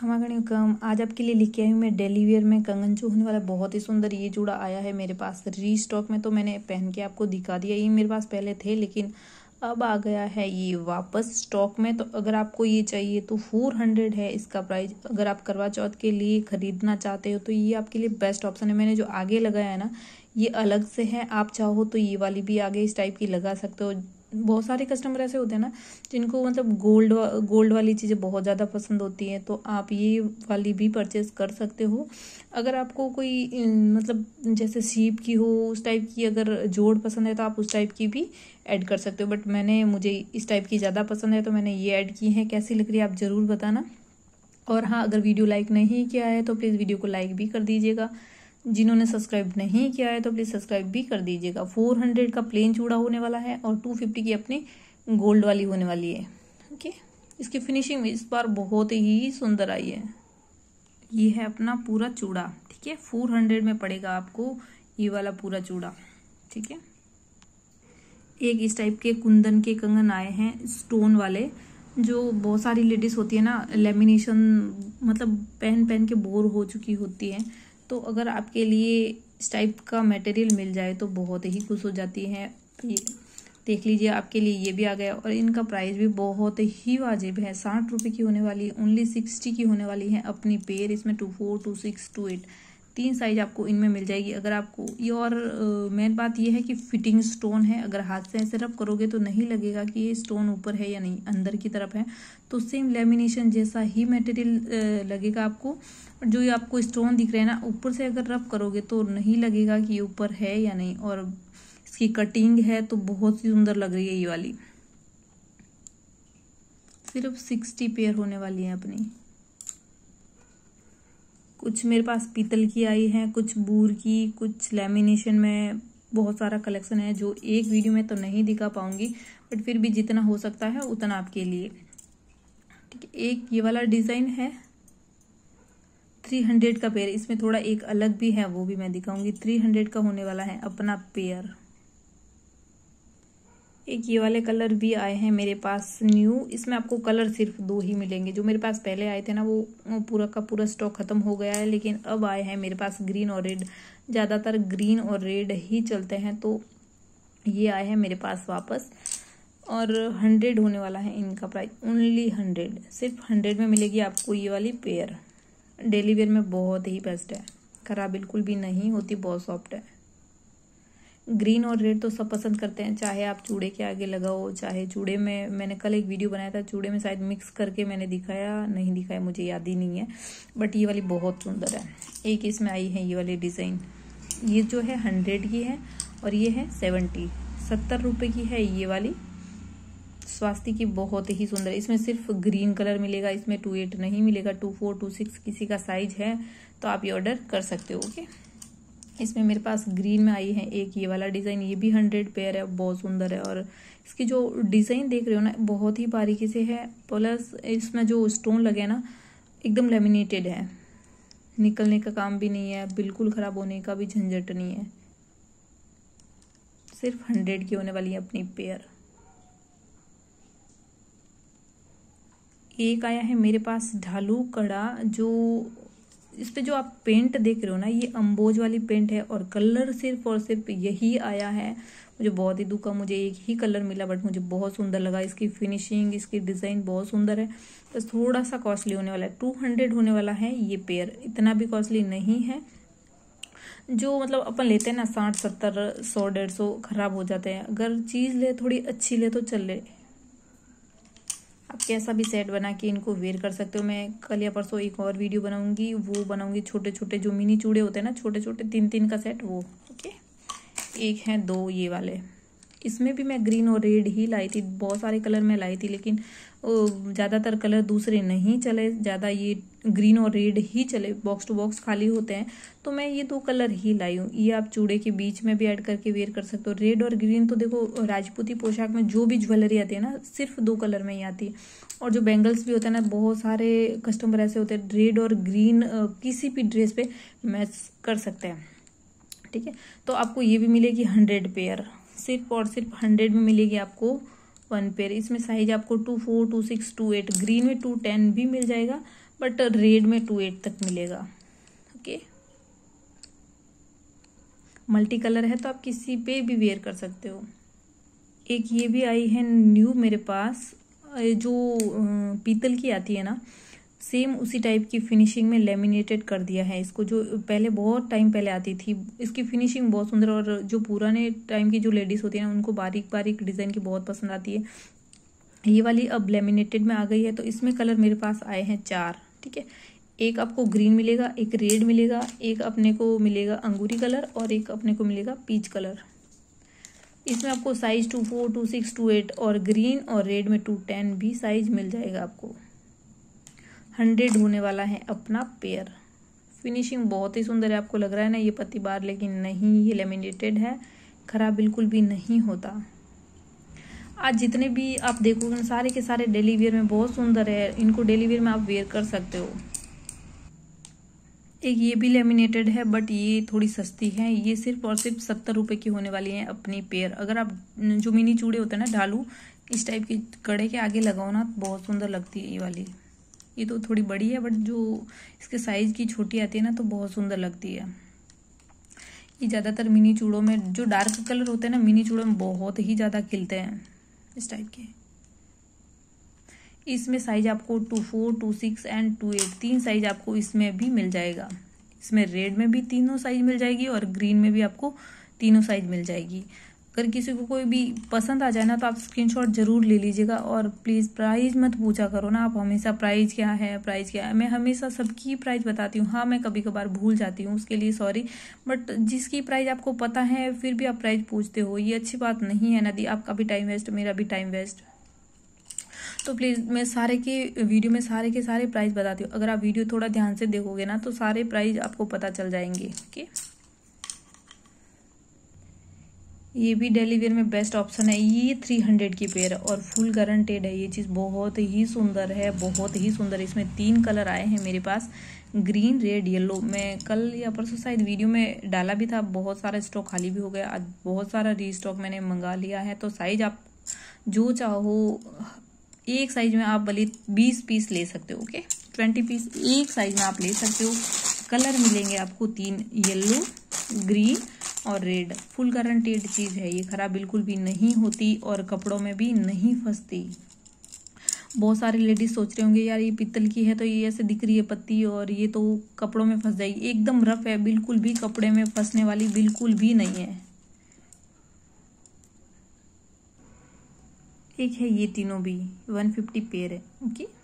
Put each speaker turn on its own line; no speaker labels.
खमा गणी कम आज आपके लिए लिखे आई हूँ मैं डेली वेयर में कंगन चूहन वाला बहुत ही सुंदर ये जूड़ा आया है मेरे पास री स्टॉक में तो मैंने पहन के आपको दिखा दिया ये मेरे पास पहले थे लेकिन अब आ गया है ये वापस स्टॉक में तो अगर आपको ये चाहिए तो फोर हंड्रेड है इसका प्राइस अगर आप करवा चौथ के लिए ख़रीदना चाहते हो तो ये आपके लिए बेस्ट ऑप्शन है मैंने जो आगे लगाया है ना ये अलग से है आप चाहो तो ये वाली भी आगे इस टाइप की लगा सकते हो बहुत सारे कस्टमर ऐसे होते हैं ना जिनको मतलब गोल्ड गोल्ड वाली चीज़ें बहुत ज़्यादा पसंद होती हैं तो आप ये वाली भी परचेज कर सकते हो अगर आपको कोई मतलब जैसे सीप की हो उस टाइप की अगर जोड़ पसंद है तो आप उस टाइप की भी ऐड कर सकते हो बट मैंने मुझे इस टाइप की ज़्यादा पसंद है तो मैंने ये ऐड की है कैसी लग रही है आप ज़रूर बताना और हाँ अगर वीडियो लाइक नहीं किया है तो प्लीज़ वीडियो को लाइक भी कर दीजिएगा जिन्होंने सब्सक्राइब नहीं किया है तो प्लीज़ सब्सक्राइब भी कर दीजिएगा फोर हंड्रेड का प्लेन चूड़ा होने वाला है और टू फिफ्टी की अपनी गोल्ड वाली होने वाली है ओके इसकी फिनिशिंग इस बार बहुत ही सुंदर आई है ये है अपना पूरा चूड़ा ठीक है फोर हंड्रेड में पड़ेगा आपको ये वाला पूरा चूड़ा ठीक है एक इस टाइप के कुंदन के कंगन आए हैं स्टोन वाले जो बहुत सारी लेडीज़ होती है ना लेमिनेशन मतलब पहन पहन के बोर हो चुकी होती है तो अगर आपके लिए इस टाइप का मटेरियल मिल जाए तो बहुत ही खुश हो जाती है ये देख लीजिए आपके लिए ये भी आ गया और इनका प्राइस भी बहुत ही वाजिब है साठ रुपये की होने वाली ओनली सिक्सटी की होने वाली है अपनी पेयर इसमें two four two six two eight तीन साइज आपको इनमें मिल जाएगी अगर आपको ये और मेन बात ये है कि फिटिंग स्टोन है अगर हाथ से ऐसे रब करोगे तो नहीं लगेगा कि ये स्टोन ऊपर है या नहीं अंदर की तरफ है तो सेम लेमिनेशन जैसा ही मटेरियल लगेगा आपको जो ये आपको स्टोन दिख रहे हैं ना ऊपर से अगर रब करोगे तो नहीं लगेगा कि ये ऊपर है या नहीं और इसकी कटिंग है तो बहुत ही सुंदर लग रही है ये वाली सिर्फ सिक्सटी पेयर होने वाली है अपनी कुछ मेरे पास पीतल की आई है कुछ बूर की कुछ लेमिनेशन में बहुत सारा कलेक्शन है जो एक वीडियो में तो नहीं दिखा पाऊंगी बट फिर भी जितना हो सकता है उतना आपके लिए ठीक है एक ये वाला डिज़ाइन है थ्री हंड्रेड का पेयर इसमें थोड़ा एक अलग भी है वो भी मैं दिखाऊंगी थ्री हंड्रेड का होने वाला है अपना पेयर एक ये वाले कलर भी आए हैं मेरे पास न्यू इसमें आपको कलर सिर्फ दो ही मिलेंगे जो मेरे पास पहले आए थे ना वो, पूरा का पूरा स्टॉक ख़त्म हो गया है लेकिन अब आए हैं मेरे पास ग्रीन और रेड ज़्यादातर ग्रीन और रेड ही चलते हैं तो ये आए हैं मेरे पास वापस और हंड्रेड होने वाला है इनका प्राइस ओनली हंड्रेड सिर्फ हंड्रेड में मिलेगी आपको ये वाली पेयर डेली में बहुत ही बेस्ट है खराब बिल्कुल भी नहीं होती बहुत सॉफ्ट है ग्रीन और रेड तो सब पसंद करते हैं चाहे आप चूड़े के आगे लगाओ चाहे चूड़े में मैंने कल एक वीडियो बनाया था चूड़े में शायद मिक्स करके मैंने दिखाया नहीं दिखाया मुझे याद ही नहीं है बट ये वाली बहुत सुंदर है एक इसमें आई है ये वाली डिज़ाइन ये जो है हंड्रेड की है और ये है सेवेंटी सत्तर रुपये की है ये वाली स्वास्थ्य की बहुत ही सुंदर इसमें सिर्फ ग्रीन कलर मिलेगा इसमें टू एट नहीं मिलेगा टू फोर टू सिक्स किसी का साइज है तो आप ये ऑर्डर कर सकते हो ओके इसमें मेरे पास ग्रीन में आई है एक ये वाला डिज़ाइन ये भी हंड्रेड पेयर है बहुत सुंदर है और इसकी जो डिज़ाइन देख रहे हो ना बहुत ही बारीकी से है प्लस इसमें जो स्टोन लगे हैं ना एकदम लेमिनेटेड है निकलने का काम भी नहीं है बिल्कुल ख़राब होने का भी झंझट नहीं है सिर्फ हंड्रेड की होने वाली है अपनी पेयर एक आया है मेरे पास ढालू कड़ा जो इस पे जो आप पेंट देख रहे हो ना ये अम्बोज वाली पेंट है और कलर सिर्फ और सिर्फ यही आया है मुझे बहुत ही दुखा मुझे एक ही कलर मिला बट मुझे बहुत सुंदर लगा इसकी फिनिशिंग इसकी डिज़ाइन बहुत सुंदर है बस थोड़ा सा कॉस्टली होने वाला है टू हंड्रेड होने वाला है ये पेयर इतना भी कॉस्टली नहीं है जो मतलब अपन लेते हैं ना साठ सत्तर सौ डेढ़ सौ खराब हो जाते हैं अगर चीज़ ले थोड़ी अच्छी ले तो चल ले आप कैसा भी सेट बना के इनको वेयर कर सकते हो मैं कल या परसों एक और वीडियो बनाऊंगी वो बनाऊंगी छोटे छोटे जो मिनी चूड़े होते हैं ना छोटे छोटे तीन तीन का सेट वो ओके एक है दो ये वाले इसमें भी मैं ग्रीन और रेड ही लाई थी बहुत सारे कलर मैं लाई थी लेकिन ज़्यादातर कलर दूसरे नहीं चले ज़्यादा ये ग्रीन और रेड ही चले बॉक्स टू बॉक्स खाली होते हैं तो मैं ये दो कलर ही लाई हूँ ये आप चूड़े के बीच में भी ऐड करके वेयर कर सकते हो रेड और ग्रीन तो देखो राजपूती पोशाक में जो भी ज्वेलरी आती है ना सिर्फ दो कलर में ही आती है और जो बैंगल्स भी होते हैं ना बहुत सारे कस्टमर ऐसे होते हैं रेड और ग्रीन किसी भी ड्रेस पे मैच कर सकते हैं ठीक है तो आपको ये भी मिलेगी हंड्रेड पेयर सिर्फ और सिर्फ हंड्रेड में मिलेगी आपको वन पेयर इसमें साइज आपको two four two six two eight green में टू टेन भी मिल जाएगा बट रेड में टू एट तक मिलेगा ओके मल्टी कलर है तो आप किसी पे भी वेयर कर सकते हो एक ये भी आई है न्यू मेरे पास जो पीतल की आती है ना सेम उसी टाइप की फिनिशिंग में लेमिनेटेड कर दिया है इसको जो पहले बहुत टाइम पहले आती थी इसकी फिनिशिंग बहुत सुंदर और जो पुराने टाइम की जो लेडीज़ होती है ना उनको बारीक बारीक डिज़ाइन की बहुत पसंद आती है ये वाली अब लेमिनेटेड में आ गई है तो इसमें कलर मेरे पास आए हैं चार ठीक है एक आपको ग्रीन मिलेगा एक रेड मिलेगा एक अपने को मिलेगा अंगूरी कलर और एक अपने को मिलेगा पीच कलर इसमें आपको size two four two six two eight और ग्रीन और रेड में टू टेन भी साइज मिल जाएगा आपको हंड्रेड होने वाला है अपना पेयर फिनिशिंग बहुत ही सुंदर है आपको लग रहा है ना ये पत्ती बार लेकिन नहीं ये लेमिनेटेड है खराब बिल्कुल भी नहीं होता आज जितने भी आप देखोगे ना सारे के सारे डेली वेयर में बहुत सुंदर है इनको डेली वेयर में आप वेयर कर सकते हो एक ये भी लेमिनेटेड है बट ये थोड़ी सस्ती है ये सिर्फ और सिर्फ सत्तर रुपये की होने वाली है अपनी पेयर अगर आप जो मिनी चूड़े होते हैं ना ढालू इस टाइप के कड़े के आगे लगाओ ना बहुत सुंदर लगती है ये वाली ये तो थोड़ी बड़ी है बट जो इसके साइज़ की छोटी आती है ना तो बहुत सुंदर लगती है ये ज़्यादातर मिनी चूड़ों में जो डार्क कलर होते हैं ना मिनी चूड़ों में बहुत ही ज़्यादा खिलते हैं इस टाइप के इसमें साइज आपको two four two six and two eight तीन साइज आपको इसमें भी मिल जाएगा इसमें रेड में भी तीनों साइज मिल जाएगी और ग्रीन में भी आपको तीनों साइज मिल जाएगी अगर किसी को कोई भी पसंद आ जाए ना तो आप स्क्रीनशॉट ज़रूर ले लीजिएगा और प्लीज़ प्राइस मत पूछा करो ना आप हमेशा प्राइस क्या है प्राइस क्या है मैं हमेशा सबकी प्राइस बताती हूँ हाँ मैं कभी कभार भूल जाती हूँ उसके लिए सॉरी बट जिसकी प्राइस आपको पता है फिर भी आप प्राइस पूछते हो ये अच्छी बात नहीं है नदी आपका भी टाइम वेस्ट मेरा भी टाइम वेस्ट तो प्लीज़ मैं सारे के वीडियो में सारे के सारे प्राइस बताती हूँ अगर आप वीडियो थोड़ा ध्यान से देखोगे ना तो सारे प्राइस आपको पता चल जाएंगे ओके okay? ये भी डेलीवेयर में बेस्ट ऑप्शन है ये थ्री हंड्रेड की पेयर और फुल गारंटेड है ये चीज़ बहुत ही सुंदर है बहुत ही सुंदर इसमें तीन कलर आए हैं मेरे पास ग्रीन रेड येलो मैं कल या परसों शायद वीडियो में डाला भी था बहुत सारा स्टॉक खाली भी हो गया आज बहुत सारा री स्टॉक मैंने मंगा लिया है तो साइज आप जो चाहो एक साइज में आप भले बीस पीस ले सकते हो ओके ट्वेंटी पीस एक साइज में आप ले सकते हो कलर मिलेंगे आपको तीन येलो ग्रीन और रेड फुल गारंटेड चीज़ है ये खराब बिल्कुल भी नहीं होती और कपड़ों में भी नहीं फंसती बहुत सारे लेडीज सोच रहे होंगे यार ये पीतल की है तो ये ऐसे दिख रही है पत्ती और ये तो कपड़ों में फंस जाएगी एकदम रफ है बिल्कुल भी कपड़े में फंसने वाली बिल्कुल भी नहीं है एक है ये तीनों भी वन फिफ्टी पेयर है ओके